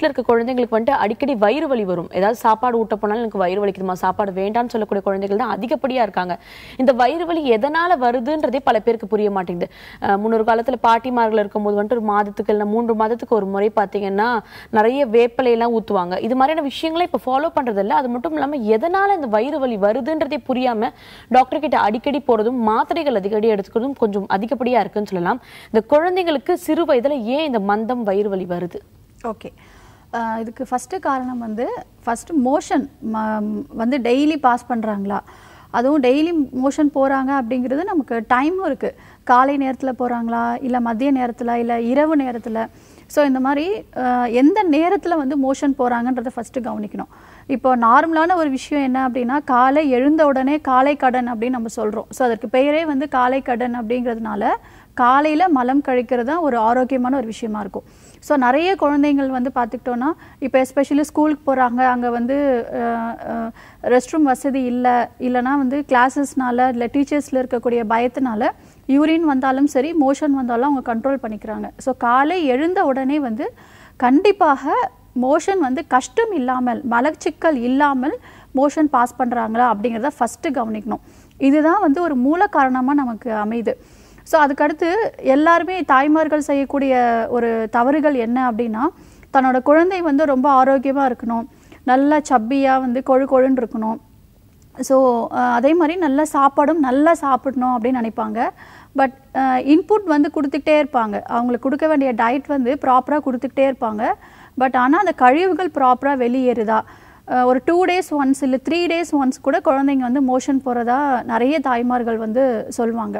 வீட்டில் இருக்க குழந்தைங்களுக்கு வந்துட்டு அடிக்கடி வயிறு வலி வரும் ஏதாவது சாப்பாடு ஊட்ட போனாலும் எனக்கு வயிறு வலிக்குதுமா சாப்பாடு வேண்டாம்னு சொல்லக்கூடிய குழந்தைகள் தான் அதிகப்படியாக இருக்காங்க இந்த வயிறு வலி எதனால் வருதுன்றதே பல பேருக்கு புரிய மாட்டேங்குது முன்னொரு காலத்தில் பாட்டிமார்கள் இருக்கும்போது வந்துட்டு ஒரு மாதத்துக்கு இல்லை மூன்று மாதத்துக்கு ஒரு முறை பார்த்தீங்கன்னா நிறைய வேப்பலையெல்லாம் ஊற்றுவாங்க இது மாதிரியான விஷயங்களை இப்போ ஃபாலோ இல்லை அது மட்டும் இல்லாமல் எதனால் இந்த வயிறு வலி வருதுன்றதே புரியாமல் டாக்டர் கிட்ட அடிக்கடி போகிறதும் மாத்திரைகள் அதிகடி எடுத்துக்கிறதும் கொஞ்சம் அதிகப்படியாக இருக்குன்னு சொல்லலாம் இந்த குழந்தைங்களுக்கு சிறு வயதில் ஏன் இந்த மந்தம் வயிறு வலி வருது ஓகே இதுக்கு ஃபஸ்ட்டு காரணம் வந்து ஃபஸ்ட்டு மோஷன் ம வந்து டெய்லி பாஸ் பண்ணுறாங்களா அதுவும் டெய்லி மோஷன் போகிறாங்க அப்படிங்கிறது நமக்கு டைமும் இருக்குது காலை நேரத்தில் போகிறாங்களா இல்லை மதிய நேரத்தில் இல்லை இரவு நேரத்தில் ஸோ இந்த மாதிரி எந்த நேரத்தில் வந்து மோஷன் போகிறாங்கன்றதை ஃபஸ்ட்டு கவனிக்கணும் இப்போ நார்மலான ஒரு விஷயம் என்ன அப்படின்னா காலை எழுந்த உடனே காலை கடன் அப்படின்னு நம்ம சொல்கிறோம் ஸோ அதற்கு பெயரே வந்து காலை கடன் அப்படிங்கிறதுனால காலையில் மலம் கழிக்கிறது தான் ஒரு ஆரோக்கியமான ஒரு விஷயமா இருக்கும் ஸோ நிறைய குழந்தைங்கள் வந்து பார்த்துக்கிட்டோன்னா இப்போ எஸ்பெஷலி ஸ்கூலுக்கு போகிறாங்க அங்கே வந்து ரெஸ்ட் ரூம் வசதி இல்லை இல்லைனா வந்து கிளாஸஸ்னால இல்லை டீச்சர்ஸில் இருக்கக்கூடிய பயத்தினால யூரின் வந்தாலும் சரி மோஷன் வந்தாலும் அவங்க கண்ட்ரோல் பண்ணிக்கிறாங்க ஸோ காலை எழுந்த உடனே வந்து கண்டிப்பாக மோஷன் வந்து கஷ்டம் இல்லாமல் மலச்சிக்கல் இல்லாமல் மோஷன் பாஸ் பண்ணுறாங்களா அப்படிங்கிறத ஃபஸ்ட்டு கவனிக்கணும் இதுதான் வந்து ஒரு மூல காரணமாக நமக்கு அமையுது ஸோ அதுக்கடுத்து எல்லாருமே தாய்மார்கள் செய்யக்கூடிய ஒரு தவறுகள் என்ன அப்படின்னா தன்னோட குழந்தை வந்து ரொம்ப ஆரோக்கியமாக இருக்கணும் நல்லா சப்பியாக வந்து கொழு கொழுன்னு இருக்கணும் ஸோ அதே மாதிரி நல்லா சாப்பாடும் நல்லா சாப்பிடணும் அப்படின்னு நினைப்பாங்க பட் இன்புட் வந்து கொடுத்துக்கிட்டே இருப்பாங்க அவங்களுக்கு கொடுக்க வேண்டிய டயட் வந்து ப்ராப்பராக கொடுத்துக்கிட்டே இருப்பாங்க பட் ஆனால் அந்த கழிவுகள் ப்ராப்பராக வெளியேறுதா ஒரு டூ டேஸ் ஒன்ஸ் இல்லை த்ரீ டேஸ் ஒன்ஸ் கூட குழந்தைங்க வந்து மோஷன் போகிறதா நிறைய தாய்மார்கள் வந்து சொல்லுவாங்க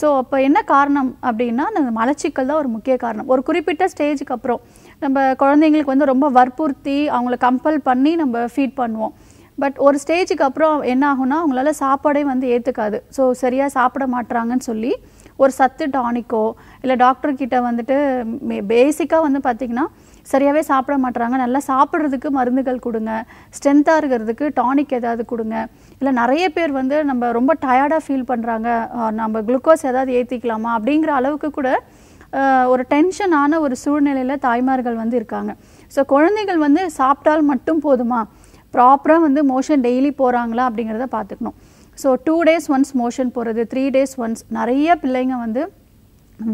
ஸோ அப்போ என்ன காரணம் அப்படின்னா அந்த மலச்சிக்கல் தான் ஒரு முக்கிய காரணம் ஒரு குறிப்பிட்ட ஸ்டேஜுக்கு அப்புறம் நம்ம குழந்தைங்களுக்கு வந்து ரொம்ப வற்புறுத்தி அவங்கள கம்பல் பண்ணி நம்ம ஃபீட் பண்ணுவோம் பட் ஒரு ஸ்டேஜுக்கு அப்புறம் என்ன ஆகும்னா அவங்களால சாப்பாடே வந்து ஏற்றுக்காது ஸோ சரியாக சாப்பிட மாட்டுறாங்கன்னு சொல்லி ஒரு சத்து டானிக்கோ இல்லை டாக்டர்கிட்ட வந்துட்டு பேசிக்காக வந்து பார்த்திங்கன்னா சரியாகவே சாப்பிட மாட்டுறாங்க நல்லா சாப்பிட்றதுக்கு மருந்துகள் கொடுங்க ஸ்ட்ரென்த்தாக இருக்கிறதுக்கு டானிக் ஏதாவது கொடுங்க இல்லை நிறைய பேர் வந்து நம்ம ரொம்ப டயர்டாக ஃபீல் பண்ணுறாங்க நம்ம குளுக்கோஸ் ஏதாவது ஏற்றிக்கலாமா அப்படிங்கிற அளவுக்கு கூட ஒரு டென்ஷனான ஒரு சூழ்நிலையில் தாய்மார்கள் வந்து இருக்காங்க ஸோ குழந்தைகள் வந்து சாப்பிட்டால் மட்டும் போதுமா ப்ராப்பராக வந்து மோஷன் டெய்லி போகிறாங்களா அப்படிங்கிறத பார்த்துக்கணும் so two days once motion போகிறது த்ரீ டேஸ் ஒன்ஸ் நிறைய பிள்ளைங்க வந்து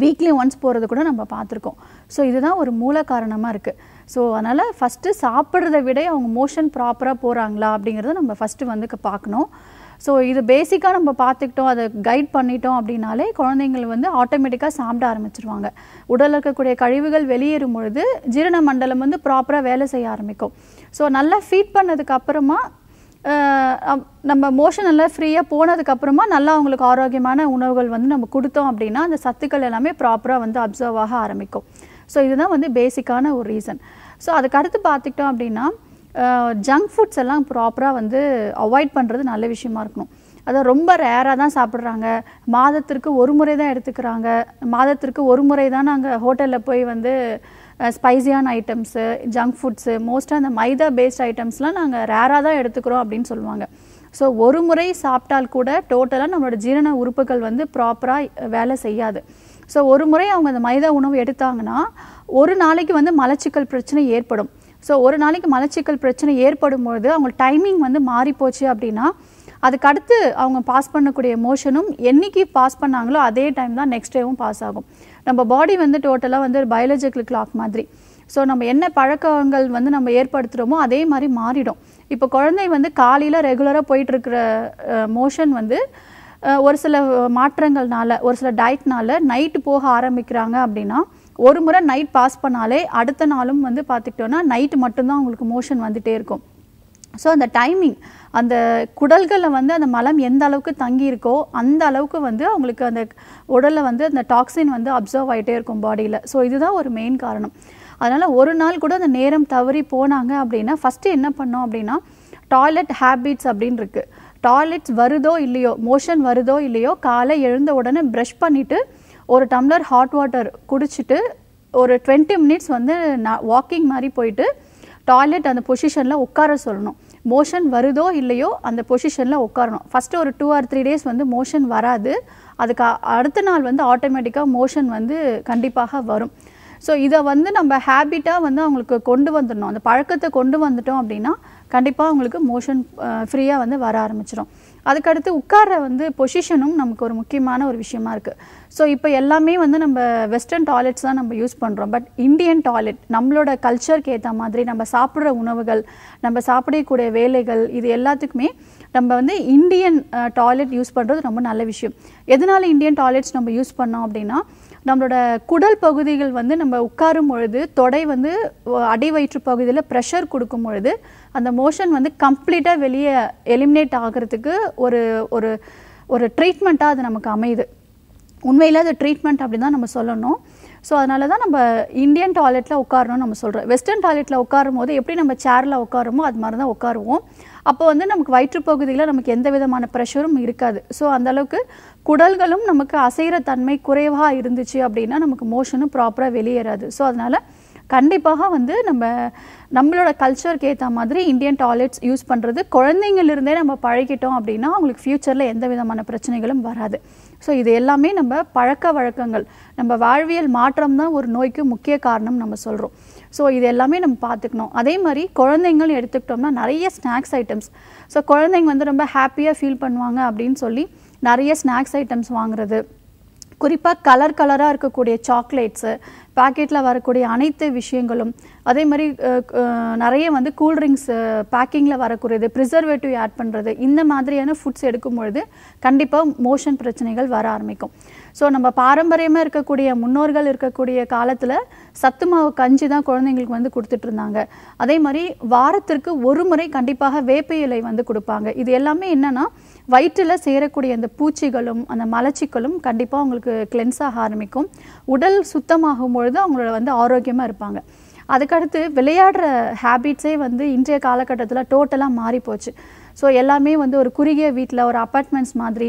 வீக்லி ஒன்ஸ் போகிறது கூட நம்ம பார்த்துருக்கோம் ஸோ இதுதான் ஒரு மூல காரணமாக இருக்குது ஸோ அதனால் ஃபஸ்ட்டு சாப்பிட்றத விட அவங்க மோஷன் ப்ராப்பராக போகிறாங்களா அப்படிங்கிறத நம்ம ஃபஸ்ட்டு வந்து பார்க்கணும் ஸோ இது பேசிக்காக நம்ம பார்த்துக்கிட்டோம் அதை கைட் பண்ணிட்டோம் அப்படின்னாலே குழந்தைங்கள் வந்து ஆட்டோமேட்டிக்காக சாப்பிட ஆரம்பிச்சிருவாங்க உடலில் இருக்கக்கூடிய கழிவுகள் வெளியேறும் பொழுது ஜீரண மண்டலம் வந்து ப்ராப்பராக வேலை செய்ய ஆரம்பிக்கும் ஸோ நல்லா ஃபீட் பண்ணதுக்கப்புறமா நம்ம மோஷன் எல்லாம் ஃப்ரீயாக போனதுக்கப்புறமா நல்லா அவங்களுக்கு ஆரோக்கியமான உணவுகள் வந்து நம்ம கொடுத்தோம் அப்படின்னா அந்த சத்துக்கள் எல்லாமே ப்ராப்பராக வந்து அப்சர்வ் ஆக ஆரம்பிக்கும் ஸோ இதுதான் வந்து பேசிக்கான ஒரு ரீசன் ஸோ அதுக்கடுத்து பார்த்துக்கிட்டோம் அப்படின்னா ஜங்க் ஃபுட்ஸ் எல்லாம் ப்ராப்பராக வந்து அவாய்ட் பண்ணுறது நல்ல விஷயமா இருக்கணும் அதை ரொம்ப ரேராக தான் சாப்பிட்றாங்க மாதத்திற்கு ஒரு முறை தான் எடுத்துக்கிறாங்க மாதத்திற்கு ஒரு முறை தான் நாங்கள் ஹோட்டலில் போய் வந்து ஸ்பைஸியான ஐட்டம்ஸு ஜங்க் ஃபுட்ஸு மோஸ்ட்டாக அந்த மைதா பேஸ்ட் ஐட்டம்ஸ்லாம் நாங்கள் ரேராக தான் எடுத்துக்கிறோம் அப்படின்னு சொல்லுவாங்க ஸோ ஒரு முறை சாப்பிட்டால் கூட டோட்டலாக நம்மளோட ஜீரண உறுப்புகள் வந்து ப்ராப்பராக வேலை செய்யாது ஸோ ஒரு முறை அவங்க அந்த மைதா உணவு எடுத்தாங்கன்னா ஒரு நாளைக்கு வந்து மலச்சிக்கல் பிரச்சனை ஏற்படும் ஸோ ஒரு நாளைக்கு மலச்சிக்கல் பிரச்சனை ஏற்படும் பொழுது அவங்க டைமிங் வந்து மாறிப்போச்சு அப்படின்னா அதுக்கடுத்து அவங்க பாஸ் பண்ணக்கூடிய மோஷனும் என்றைக்கு பாஸ் பண்ணாங்களோ அதே டைம் தான் நெக்ஸ்ட் டேவும் பாஸ் ஆகும் நம்ம பாடி வந்து டோட்டலாக வந்து பயாலஜிக்கல் கிளாக் மாதிரி ஸோ நம்ம என்ன பழக்கங்கள் வந்து நம்ம ஏற்படுத்துகிறோமோ அதே மாதிரி மாறிடும் இப்போ குழந்தை வந்து காலையில் ரெகுலராக போயிட்டுருக்கிற மோஷன் வந்து ஒரு சில மாற்றங்கள்னால ஒரு சில டயட்னால நைட்டு போக ஆரம்பிக்கிறாங்க அப்படின்னா ஒரு முறை நைட் பாஸ் பண்ணாலே அடுத்த நாளும் வந்து பார்த்துக்கிட்டோன்னா நைட்டு மட்டும்தான் அவங்களுக்கு மோஷன் வந்துகிட்டே இருக்கும் ஸோ அந்த டைமிங் அந்த குடல்களில் வந்து அந்த மலம் எந்த அளவுக்கு தங்கி இருக்கோ அந்த அளவுக்கு வந்து அவங்களுக்கு அந்த உடலில் வந்து அந்த டாக்ஸின் வந்து அப்சர்வ் ஆகிட்டே இருக்கும் பாடியில் ஸோ இதுதான் ஒரு மெயின் காரணம் அதனால் ஒரு நாள் கூட அந்த நேரம் தவறி போனாங்க அப்படின்னா ஃபஸ்ட்டு என்ன பண்ணோம் அப்படின்னா டாய்லெட் ஹேபிட்ஸ் அப்படின்னு இருக்குது டாய்லெட்ஸ் வருதோ இல்லையோ மோஷன் வருதோ இல்லையோ காலை எழுந்த உடனே ப்ரஷ் பண்ணிவிட்டு ஒரு டம்ளர் ஹாட் வாட்டர் குடிச்சிட்டு ஒரு டுவெண்ட்டி மினிட்ஸ் வந்து நான் வாக்கிங் மாதிரி போயிட்டு டாய்லெட் அந்த பொசிஷனில் உட்கார சொல்லணும் மோஷன் வருதோ இல்லையோ அந்த பொசிஷனில் உட்காரணும் ஃபஸ்ட்டு ஒரு டூ ஆர் த்ரீ டேஸ் வந்து மோஷன் வராது அதுக்கு அடுத்த நாள் வந்து ஆட்டோமேட்டிக்காக மோஷன் வந்து கண்டிப்பாக வரும் ஸோ இதை வந்து நம்ம ஹேபிட்டாக வந்து அவங்களுக்கு கொண்டு வந்துடணும் அந்த பழக்கத்தை கொண்டு வந்துட்டோம் அப்படின்னா கண்டிப்பாக அவங்களுக்கு மோஷன் ஃப்ரீயாக வந்து வர ஆரம்பிச்சிடும் அதுக்கடுத்து உட்கார வந்து பொசிஷனும் நமக்கு ஒரு முக்கியமான ஒரு விஷயமா இருக்குது ஸோ இப்போ எல்லாமே வந்து நம்ம வெஸ்டர்ன் டாய்லெட்ஸ் தான் நம்ம யூஸ் பண்ணுறோம் பட் இந்தியன் டாய்லெட் நம்மளோட கல்ச்சருக்கு ஏற்ற மாதிரி நம்ம சாப்பிட்ற உணவுகள் நம்ம சாப்பிடக்கூடிய வேலைகள் இது எல்லாத்துக்குமே நம்ம வந்து இந்தியன் டாய்லெட் யூஸ் பண்ணுறது ரொம்ப நல்ல விஷயம் எதனால் இந்தியன் டாய்லெட்ஸ் நம்ம யூஸ் பண்ணோம் அப்படின்னா நம்மளோட குடல் பகுதிகள் வந்து நம்ம உட்காரும் பொழுது தொடை வந்து அடி வயிற்று பகுதியில் ப்ரெஷர் கொடுக்கும் பொழுது அந்த மோஷன் வந்து கம்ப்ளீட்டாக வெளியே எலிமினேட் ஆகிறதுக்கு ஒரு ஒரு ஒரு ட்ரீட்மெண்ட்டாக அது நமக்கு அமையுது உண்மையில் அது ட்ரீட்மெண்ட் அப்படி தான் நம்ம சொல்லணும் ஸோ அதனால தான் நம்ம இந்தியன் டாய்லெட்டில் உட்காரணும்னு நம்ம சொல்கிறோம் வெஸ்டர்ன் டாய்லெட்டில் உட்காரும் போது எப்படி நம்ம சேரில் உட்காருமோ அது மாதிரி தான் உட்காருவோம் அப்போ வந்து நமக்கு வயிற்றுப்பகுதியில் நமக்கு எந்த விதமான ப்ரெஷரும் இருக்காது ஸோ அந்தளவுக்கு குடல்களும் நமக்கு அசைகிற தன்மை குறைவாக இருந்துச்சு அப்படின்னா நமக்கு மோஷனும் ப்ராப்பராக வெளியேறாது ஸோ அதனால் கண்டிப்பாக வந்து நம்ம நம்மளோட கல்ச்சருக்கு ஏற்ற மாதிரி இந்தியன் டாய்லெட்ஸ் யூஸ் பண்ணுறது குழந்தைங்கள்லேருந்தே நம்ம பழகிட்டோம் அப்படின்னா அவங்களுக்கு ஃப்யூச்சரில் எந்த விதமான பிரச்சனைகளும் வராது ஸோ இது எல்லாமே நம்ம பழக்க வழக்கங்கள் நம்ம வாழ்வியல் மாற்றம் தான் ஒரு நோய்க்கு முக்கிய காரணம் நம்ம சொல்கிறோம் ஸோ இது எல்லாமே நம்ம பார்த்துக்கணும் அதே மாதிரி குழந்தைங்களும் எடுத்துக்கிட்டோம்னா நிறைய ஸ்நாக்ஸ் ஐட்டம்ஸ் ஸோ குழந்தைங்க வந்து ரொம்ப ஹாப்பியாக ஃபீல் பண்ணுவாங்க அப்படின்னு சொல்லி நிறைய ஸ்நாக்ஸ் ஐட்டம்ஸ் வாங்குறது குறிப்பாக கலர் கலராக இருக்கக்கூடிய சாக்லேட்ஸு பேக்கெட்டில் வரக்கூடிய அனைத்து விஷயங்களும் அதே மாதிரி நிறைய வந்து கூல்ட்ரிங்க்ஸ் பேக்கிங்கில் வரக்கூடியது ப்ரிசர்வேட்டிவ் ஆட் பண்ணுறது இந்த மாதிரியான ஃபுட்ஸ் எடுக்கும் பொழுது கண்டிப்பாக மோஷன் பிரச்சனைகள் வர ஆரம்பிக்கும் ஸோ நம்ம பாரம்பரியமாக இருக்கக்கூடிய முன்னோர்கள் இருக்கக்கூடிய காலத்தில் சத்து மாவு கஞ்சி தான் குழந்தைங்களுக்கு வந்து கொடுத்துட்ருந்தாங்க அதே மாதிரி வாரத்திற்கு ஒரு முறை கண்டிப்பாக வேப்ப இலை வந்து கொடுப்பாங்க இது எல்லாமே என்னென்னா வயிற்றில் சேரக்கூடிய அந்த பூச்சிகளும் அந்த மலச்சிக்கலும் கண்டிப்பாக உங்களுக்கு கிளென்ஸ் ஆக ஆரம்பிக்கும் உடல் சுத்தமாகும் பொழுது பொழுது அவங்களோட வந்து ஆரோக்கியமாக இருப்பாங்க அதுக்கடுத்து விளையாடுற ஹேபிட்ஸே வந்து இன்றைய காலகட்டத்தில் டோட்டலாக மாறி போச்சு ஸோ எல்லாமே வந்து ஒரு குறுகிய வீட்டில் ஒரு அப்பார்ட்மெண்ட்ஸ் மாதிரி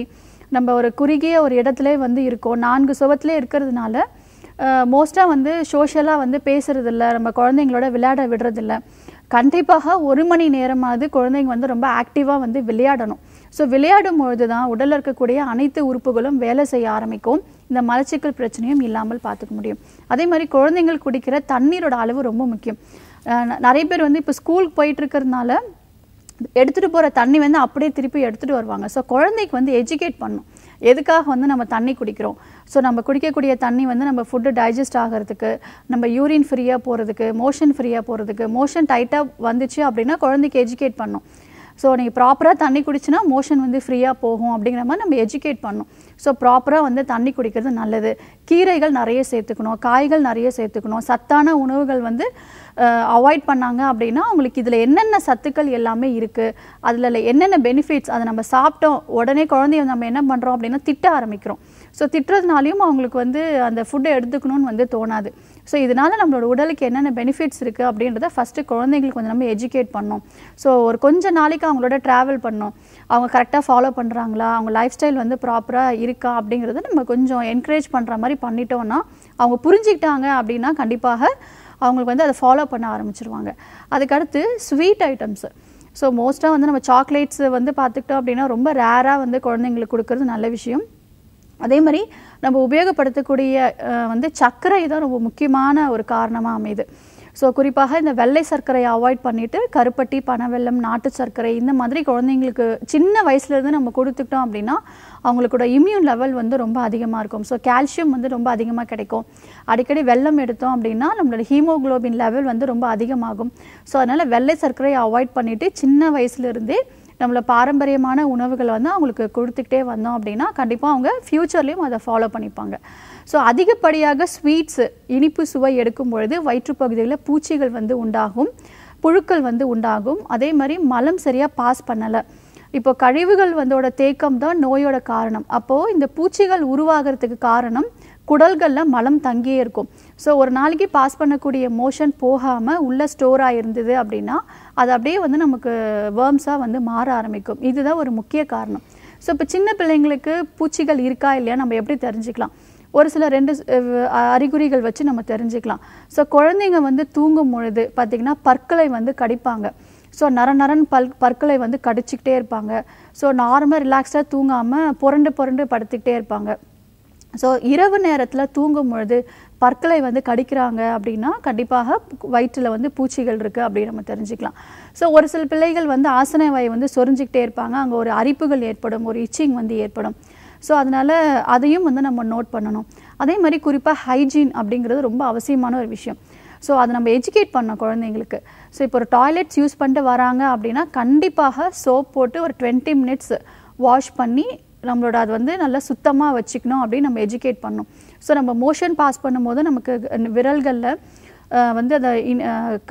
நம்ம ஒரு குறுகிய ஒரு இடத்துல வந்து இருக்கோம் நான்கு சுவத்திலே இருக்கிறதுனால மோஸ்ட்டாக வந்து சோஷியலாக வந்து பேசுகிறதில்ல நம்ம குழந்தைங்களோட விளையாட விடுறதில்ல கண்டிப்பாக ஒரு மணி நேரமாவது குழந்தைங்க வந்து ரொம்ப ஆக்டிவாக வந்து விளையாடணும் ஸோ விளையாடும் பொழுது தான் உடலில் இருக்கக்கூடிய அனைத்து உறுப்புகளும் வேலை செய்ய ஆரம்பிக்கும் இந்த மலச்சிக்கல் பிரச்சனையும் இல்லாமல் பார்த்துக்க முடியும் அதே மாதிரி குழந்தைங்கள் குடிக்கிற தண்ணீரோட அளவு ரொம்ப முக்கியம் நிறைய பேர் வந்து இப்போ ஸ்கூலுக்கு போயிட்டு இருக்கிறதுனால எடுத்துகிட்டு போகிற தண்ணி வந்து அப்படியே திருப்பி எடுத்துகிட்டு வருவாங்க ஸோ குழந்தைக்கு வந்து எஜுகேட் பண்ணும் எதுக்காக வந்து நம்ம தண்ணி குடிக்கிறோம் ஸோ நம்ம குடிக்கக்கூடிய தண்ணி வந்து நம்ம ஃபுட்டு டைஜஸ்ட் ஆகிறதுக்கு நம்ம யூரின் ஃப்ரீயாக போகிறதுக்கு மோஷன் ஃப்ரீயாக போகிறதுக்கு மோஷன் டைட்டாக வந்துச்சு அப்படின்னா குழந்தைக்கு எஜுகேட் பண்ணும் ஸோ நீங்கள் ப்ராப்பராக தண்ணி குடிச்சுனா மோஷன் வந்து ஃப்ரீயாக போகும் அப்படிங்கிற மாதிரி நம்ம எஜுகேட் பண்ணணும் ஸோ ப்ராப்பராக வந்து தண்ணி குடிக்கிறது நல்லது கீரைகள் நிறைய சேர்த்துக்கணும் காய்கள் நிறைய சேர்த்துக்கணும் சத்தான உணவுகள் வந்து அவாய்ட் பண்ணாங்க அப்படின்னா அவங்களுக்கு இதில் என்னென்ன சத்துக்கள் எல்லாமே இருக்குது அதில் என்னென்ன பெனிஃபிட்ஸ் அதை நம்ம சாப்பிட்டோம் உடனே குழந்தைய நம்ம என்ன பண்ணுறோம் அப்படின்னா திட்ட ஆரம்பிக்கிறோம் ஸோ திட்டுறதுனாலையும் அவங்களுக்கு வந்து அந்த ஃபுட்டை எடுத்துக்கணும்னு வந்து தோணாது ஸோ இதனால் நம்மளோட உடலுக்கு என்னென்ன பெனிஃபிட்ஸ் இருக்குது அப்படின்றத ஃபஸ்ட்டு குழந்தைங்களுக்கு கொஞ்சம் நம்ம எஜுகேட் பண்ணோம் ஸோ ஒரு கொஞ்ச நாளைக்கு அவங்களோட ட்ராவல் பண்ணோம் அவங்க கரெக்டாக ஃபாலோ பண்ணுறாங்களா அவங்க லைஃப் ஸ்டைல் வந்து ப்ராப்பராக இருக்கா அப்படிங்கிறத நம்ம கொஞ்சம் என்கரேஜ் பண்ணுற மாதிரி பண்ணிட்டோன்னா அவங்க புரிஞ்சுக்கிட்டாங்க அப்படின்னா கண்டிப்பாக அவங்களுக்கு வந்து அதை ஃபாலோ பண்ண ஆரம்பிச்சிருவாங்க அதுக்கடுத்து ஸ்வீட் ஐட்டம்ஸு ஸோ மோஸ்ட்டாக வந்து நம்ம சாக்லேட்ஸை வந்து பார்த்துக்கிட்டோம் அப்படின்னா ரொம்ப ரேராக வந்து குழந்தைங்களுக்கு கொடுக்கறது நல்ல விஷயம் அதே மாதிரி நம்ம உபயோகப்படுத்தக்கூடிய வந்து சர்க்கரை தான் ரொம்ப முக்கியமான ஒரு காரணமாக அமையுது ஸோ குறிப்பாக இந்த வெள்ளை சர்க்கரையை அவாய்ட் பண்ணிவிட்டு கருப்பட்டி பனவெல்லம் நாட்டு சர்க்கரை இந்த மாதிரி குழந்தைங்களுக்கு சின்ன வயசுலேருந்து நம்ம கொடுத்துக்கிட்டோம் அப்படின்னா அவங்களோட இம்யூன் லெவல் வந்து ரொம்ப அதிகமாக இருக்கும் ஸோ கால்சியம் வந்து ரொம்ப அதிகமாக கிடைக்கும் அடிக்கடி வெள்ளம் எடுத்தோம் அப்படின்னா நம்மளோட ஹீமோக்ளோபின் லெவல் வந்து ரொம்ப அதிகமாகும் ஸோ அதனால் வெள்ளை சர்க்கரையை அவாய்ட் பண்ணிவிட்டு சின்ன வயசுலேருந்தே நம்மளை பாரம்பரியமான உணவுகளை வந்து அவங்களுக்கு கொடுத்துக்கிட்டே வந்தோம் அப்படின்னா கண்டிப்பாக அவங்க ஃப்யூச்சர்லேயும் அதை ஃபாலோ பண்ணிப்பாங்க ஸோ அதிகப்படியாக ஸ்வீட்ஸு இனிப்பு சுவை எடுக்கும் பொழுது வயிற்றுப்பகுதியில் பூச்சிகள் வந்து உண்டாகும் புழுக்கள் வந்து உண்டாகும் அதே மாதிரி மலம் சரியாக பாஸ் பண்ணலை இப்போ கழிவுகள் வந்தோட தேக்கம் தான் நோயோட காரணம் அப்போது இந்த பூச்சிகள் உருவாகிறதுக்கு காரணம் குடல்களில் மலம் தங்கியே இருக்கும் ஸோ ஒரு நாளைக்கு பாஸ் பண்ணக்கூடிய மோஷன் போகாமல் உள்ளே ஸ்டோர் இருந்தது அப்படின்னா அது அப்படியே வந்து நமக்கு வேர்ம்ஸாக வந்து மாற ஆரம்பிக்கும் இதுதான் ஒரு முக்கிய காரணம் ஸோ இப்போ சின்ன பிள்ளைங்களுக்கு பூச்சிகள் இருக்கா இல்லையா நம்ம எப்படி தெரிஞ்சுக்கலாம் ஒரு சில ரெண்டு அறிகுறிகள் வச்சு நம்ம தெரிஞ்சுக்கலாம் ஸோ குழந்தைங்க வந்து தூங்கும் பொழுது பார்த்திங்கன்னா பற்களை வந்து கடிப்பாங்க ஸோ நர நரன் பல் பற்களை வந்து கடிச்சிக்கிட்டே இருப்பாங்க ஸோ நார்மலாக ரிலாக்ஸாக தூங்காமல் புரண்டு புரண்டு படுத்துக்கிட்டே இருப்பாங்க ஸோ இரவு நேரத்தில் தூங்கும் பொழுது பற்களை வந்து கடிக்கிறாங்க அப்படின்னா கண்டிப்பாக வயிற்றில் வந்து பூச்சிகள் இருக்குது அப்படின்னு நம்ம தெரிஞ்சுக்கலாம் ஸோ ஒரு சில பிள்ளைகள் வந்து ஆசன வாயை வந்து சொரிஞ்சிக்கிட்டே இருப்பாங்க அங்கே ஒரு அரிப்புகள் ஏற்படும் ஒரு இச்சிங் வந்து ஏற்படும் ஸோ அதனால் அதையும் வந்து நம்ம நோட் பண்ணணும் அதே மாதிரி குறிப்பாக ஹைஜீன் அப்படிங்கிறது ரொம்ப அவசியமான ஒரு விஷயம் ஸோ அதை நம்ம எஜுகேட் பண்ணோம் குழந்தைங்களுக்கு ஸோ இப்போ ஒரு டாய்லெட்ஸ் யூஸ் பண்ணிட்டு வராங்க அப்படின்னா கண்டிப்பாக சோப் போட்டு ஒரு டுவெண்ட்டி மினிட்ஸ் வாஷ் பண்ணி நம்மளோட அது வந்து நல்லா சுத்தமாக வச்சுக்கணும் அப்படின்னு நம்ம எஜுகேட் பண்ணோம் ஸோ நம்ம மோஷன் பாஸ் பண்ணும்போது நமக்கு விரல்களில் வந்து அந்த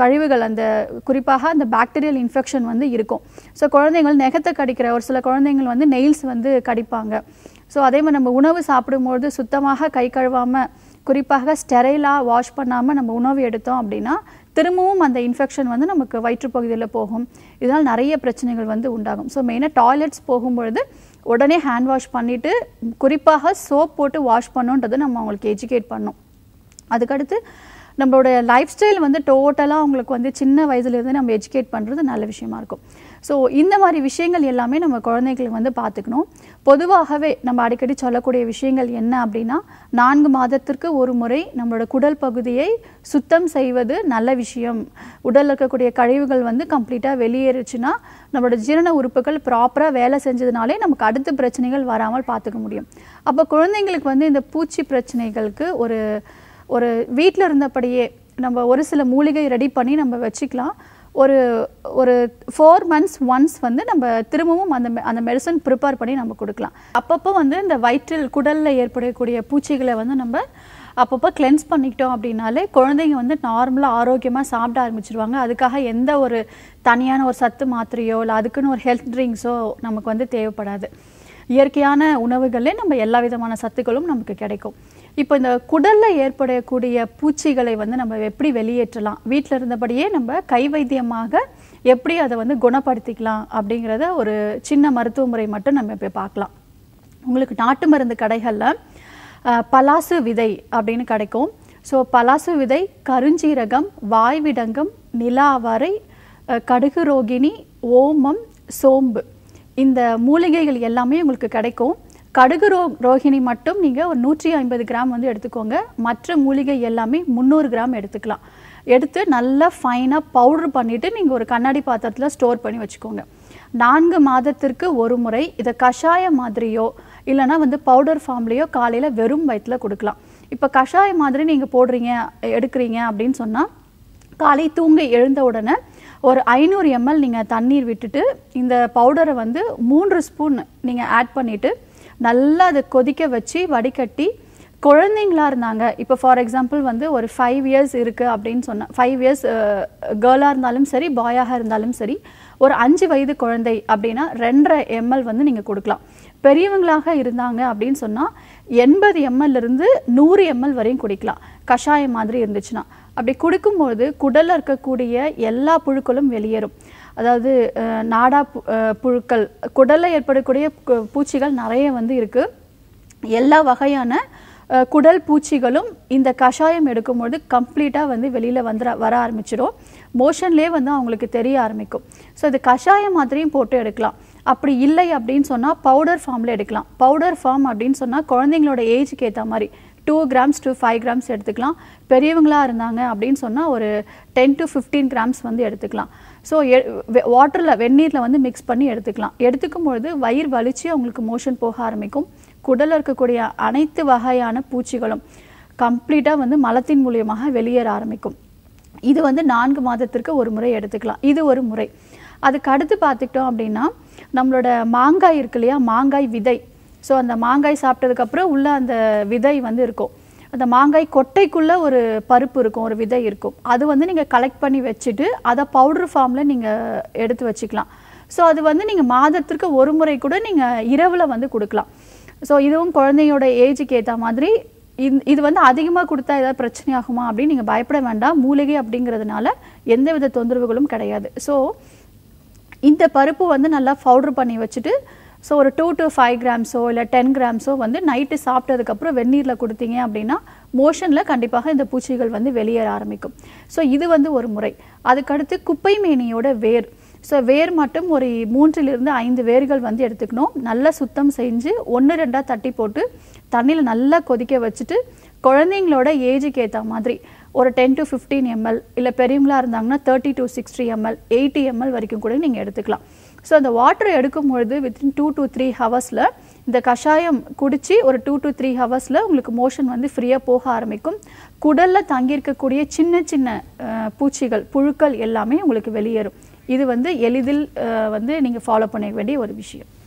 கழிவுகள் அந்த குறிப்பாக அந்த பாக்டீரியல் இன்ஃபெக்ஷன் வந்து இருக்கும் ஸோ குழந்தைங்கள் நெகத்தை கடிக்கிற ஒரு சில குழந்தைங்கள் வந்து நெயில்ஸ் வந்து கடிப்பாங்க ஸோ அதே மாதிரி நம்ம உணவு சாப்பிடும்போது சுத்தமாக கை கழுவாமல் குறிப்பாக ஸ்டெரைலாக வாஷ் பண்ணாமல் நம்ம உணவு எடுத்தோம் அப்படின்னா திரும்பவும் அந்த இன்ஃபெக்ஷன் வந்து நமக்கு வயிற்றுப்பகுதியில் போகும் இதனால் நிறைய பிரச்சனைகள் வந்து உண்டாகும் ஸோ மெயினாக டாய்லெட்ஸ் போகும்பொழுது உடனே ஹேண்ட் வாஷ் பண்ணிவிட்டு குறிப்பாக சோப் போட்டு வாஷ் பண்ணுன்றது நம்ம அவங்களுக்கு எஜுகேட் பண்ணோம் அதுக்கடுத்து நம்மளோட லைஃப் ஸ்டைல் வந்து டோட்டலாக அவங்களுக்கு வந்து சின்ன வயதுலேருந்து நம்ம எஜுகேட் பண்ணுறது நல்ல விஷயமா இருக்கும் ஸோ இந்த மாதிரி விஷயங்கள் எல்லாமே நம்ம குழந்தைகளுக்கு வந்து பார்த்துக்கணும் பொதுவாகவே நம்ம அடிக்கடி சொல்லக்கூடிய விஷயங்கள் என்ன அப்படின்னா நான்கு மாதத்திற்கு ஒரு முறை நம்மளோட குடல் பகுதியை சுத்தம் செய்வது நல்ல விஷயம் உடலில் இருக்கக்கூடிய கழிவுகள் வந்து கம்ப்ளீட்டாக வெளியேறுச்சுன்னா நம்மளோட ஜீரண உறுப்புகள் ப்ராப்பராக வேலை செஞ்சதுனாலே நமக்கு அடுத்த பிரச்சனைகள் வராமல் பார்த்துக்க முடியும் அப்போ குழந்தைங்களுக்கு வந்து இந்த பூச்சி பிரச்சனைகளுக்கு ஒரு ஒரு வீட்டில் இருந்தபடியே நம்ம ஒரு சில மூலிகை ரெடி பண்ணி நம்ம வச்சுக்கலாம் ஒரு ஒரு ஃபோர் மந்த்ஸ் ஒன்ஸ் வந்து நம்ம திரும்பவும் அந்த அந்த மெடிசன் ப்ரிப்பேர் பண்ணி நம்ம கொடுக்கலாம் அப்பப்போ வந்து இந்த வயிற்றில் குடலில் ஏற்படக்கூடிய பூச்சிகளை வந்து நம்ம அப்பப்போ கிளென்ஸ் பண்ணிக்கிட்டோம் அப்படின்னாலே குழந்தைங்க வந்து நார்மலாக ஆரோக்கியமாக சாப்பிட ஆரம்பிச்சிருவாங்க அதுக்காக எந்த ஒரு தனியான ஒரு சத்து மாத்திரையோ இல்லை அதுக்குன்னு ஒரு ஹெல்த் ட்ரிங்க்ஸோ நமக்கு வந்து தேவைப்படாது இயற்கையான உணவுகளே நம்ம எல்லா விதமான சத்துக்களும் நமக்கு கிடைக்கும் இப்போ இந்த குடலில் ஏற்படக்கூடிய பூச்சிகளை வந்து நம்ம எப்படி வெளியேற்றலாம் வீட்டில் இருந்தபடியே நம்ம கை வைத்தியமாக எப்படி அதை வந்து குணப்படுத்திக்கலாம் அப்படிங்கிறத ஒரு சின்ன மருத்துவ முறை மட்டும் நம்ம இப்போ பார்க்கலாம் உங்களுக்கு நாட்டு மருந்து கடைகளில் பலாசு விதை அப்படின்னு கிடைக்கும் ஸோ பலாசு விதை கருஞ்சீரகம் வாய்விடங்கம் நிலாவரை கடுகு ரோகிணி ஓமம் சோம்பு இந்த மூலிகைகள் எல்லாமே உங்களுக்கு கிடைக்கும் கடுகு ரோ ரோஹிணி மட்டும் நீங்கள் ஒரு நூற்றி ஐம்பது கிராம் வந்து எடுத்துக்கோங்க மற்ற மூலிகை எல்லாமே முந்நூறு கிராம் எடுத்துக்கலாம் எடுத்து நல்லா ஃபைனாக பவுட்ரு பண்ணிவிட்டு நீங்கள் ஒரு கண்ணாடி பாத்திரத்தில் ஸ்டோர் பண்ணி வச்சுக்கோங்க நான்கு மாதத்திற்கு ஒரு முறை இதை கஷாய மாதிரியோ இல்லைனா வந்து பவுடர் ஃபார்ம்லேயோ காலையில் வெறும் வயிற்றில் கொடுக்கலாம் இப்போ கஷாய மாதிரி நீங்கள் போடுறீங்க எடுக்கிறீங்க அப்படின்னு சொன்னால் காலை தூங்க எழுந்த உடனே ஒரு ஐநூறு எம்எல் நீங்கள் தண்ணீர் விட்டுட்டு இந்த பவுடரை வந்து மூன்று ஸ்பூன் நீங்கள் ஆட் பண்ணிவிட்டு நல்லா அதை கொதிக்க வச்சு வடிகட்டி குழந்தைங்களா இருந்தாங்க இப்போ ஃபார் எக்ஸாம்பிள் வந்து ஒரு ஃபைவ் இயர்ஸ் இருக்குது அப்படின்னு சொன்னால் ஃபைவ் இயர்ஸ் கேர்ளாக இருந்தாலும் சரி பாயாக இருந்தாலும் சரி ஒரு அஞ்சு வயது குழந்தை அப்படின்னா ரெண்டரை எம்எல் வந்து நீங்கள் கொடுக்கலாம் பெரியவங்களாக இருந்தாங்க அப்படின்னு சொன்னால் எண்பது எம்எல்லிருந்து நூறு எம்எல் வரையும் குடிக்கலாம் கஷாயம் மாதிரி இருந்துச்சுன்னா அப்படி கொடுக்கும்போது குடலில் இருக்கக்கூடிய எல்லா புழுக்களும் வெளியேறும் அதாவது நாடா புழுக்கள் குடலில் ஏற்படக்கூடிய பூச்சிகள் நிறைய வந்து இருக்குது எல்லா வகையான குடல் பூச்சிகளும் இந்த கஷாயம் எடுக்கும்பொழுது கம்ப்ளீட்டாக வந்து வெளியில் வந்து வர ஆரம்பிச்சிடும் மோஷன்லேயே வந்து அவங்களுக்கு தெரிய ஆரம்பிக்கும் ஸோ இது கஷாயம் மாதிரியும் போட்டு எடுக்கலாம் அப்படி இல்லை அப்படின்னு சொன்னால் பவுடர் ஃபார்மில் எடுக்கலாம் பவுடர் ஃபார்ம் அப்படின்னு சொன்னால் குழந்தைங்களோட ஏஜுக்கு ஏற்ற மாதிரி two grams to five grams எடுத்துக்கலாம் பெரியவங்களாக இருந்தாங்க அப்படின்னு சொன்னால் ஒரு டென் டு ஃபிஃப்டீன் கிராம்ஸ் வந்து எடுத்துக்கலாம் ஸோ எ வாட்டரில் வெந்நீரில் வந்து மிக்ஸ் பண்ணி எடுத்துக்கலாம் எடுத்துக்கும் பொழுது வயிறு வலிச்சு அவங்களுக்கு மோஷன் போக ஆரம்பிக்கும் குடலில் இருக்கக்கூடிய அனைத்து வகையான பூச்சிகளும் கம்ப்ளீட்டாக வந்து மலத்தின் மூலியமாக வெளியேற ஆரம்பிக்கும் இது வந்து நான்கு மாதத்திற்கு ஒரு முறை எடுத்துக்கலாம் இது ஒரு முறை அதுக்கு அடுத்து பார்த்துக்கிட்டோம் அப்படின்னா நம்மளோட மாங்காய் இருக்கு இல்லையா மாங்காய் விதை ஸோ அந்த மாங்காய் சாப்பிட்டதுக்கப்புறம் உள்ள அந்த விதை வந்து இருக்கும் அந்த மாங்காய் கொட்டைக்குள்ளே ஒரு பருப்பு இருக்கும் ஒரு விதை இருக்கும் அது வந்து நீங்கள் கலெக்ட் பண்ணி வச்சுட்டு அதை பவுட்ரு ஃபார்மில் நீங்கள் எடுத்து வச்சுக்கலாம் ஸோ அது வந்து நீங்கள் மாதத்திற்கு ஒரு முறை கூட நீங்கள் இரவில் வந்து கொடுக்கலாம் ஸோ இதுவும் குழந்தையோட ஏஜுக்கு ஏற்ற மாதிரி இது வந்து அதிகமாக கொடுத்தா ஏதாவது பிரச்சனை ஆகுமா அப்படின்னு நீங்கள் பயப்பட வேண்டாம் மூலிகை அப்படிங்கிறதுனால எந்தவித தொந்தரவுகளும் கிடையாது ஸோ இந்த பருப்பு வந்து நல்லா பவுட்ரு பண்ணி வச்சுட்டு ஸோ ஒரு டூ டு ஃபைவ் கிராம்ஸோ இல்லை டென் கிராம்ஸோ வந்து நைட்டு சாப்பிட்டதுக்கப்புறம் வெந்நீரில் கொடுத்தீங்க அப்படின்னா மோஷனில் கண்டிப்பாக இந்த பூச்சிகள் வந்து வெளியேற ஆரம்பிக்கும் ஸோ இது வந்து ஒரு முறை அதுக்கடுத்து குப்பை மேனியோட வேர் ஸோ வேர் மட்டும் ஒரு மூன்றிலிருந்து ஐந்து வேர்கள் வந்து எடுத்துக்கணும் நல்லா சுத்தம் செஞ்சு ஒன்று ரெண்டாக தட்டி போட்டு தண்ணியில் நல்லா கொதிக்க வச்சுட்டு குழந்தைங்களோட ஏஜுக்கு ஏற்ற மாதிரி ஒரு டென் டு ஃபிஃப்டீன் எம்எல் இல்லை பெரியவங்களாக இருந்தாங்கன்னா thirty to sixty ML eighty ML வரைக்கும் கூட நீங்கள் எடுத்துக்கலாம் ஸோ அந்த வாட்டரை எடுக்கும்பொழுது வித்தின் டூ டு த்ரீ ஹவர்ஸில் இந்த கஷாயம் குடித்து ஒரு டூ டு த்ரீ ஹவர்ஸில் உங்களுக்கு மோஷன் வந்து ஃப்ரீயாக போக ஆரம்பிக்கும் குடலில் தங்கியிருக்கக்கூடிய சின்ன சின்ன பூச்சிகள் புழுக்கள் எல்லாமே உங்களுக்கு வெளியேறும் இது வந்து எளிதில் வந்து நீங்கள் ஃபாலோ பண்ண வேண்டிய ஒரு விஷயம்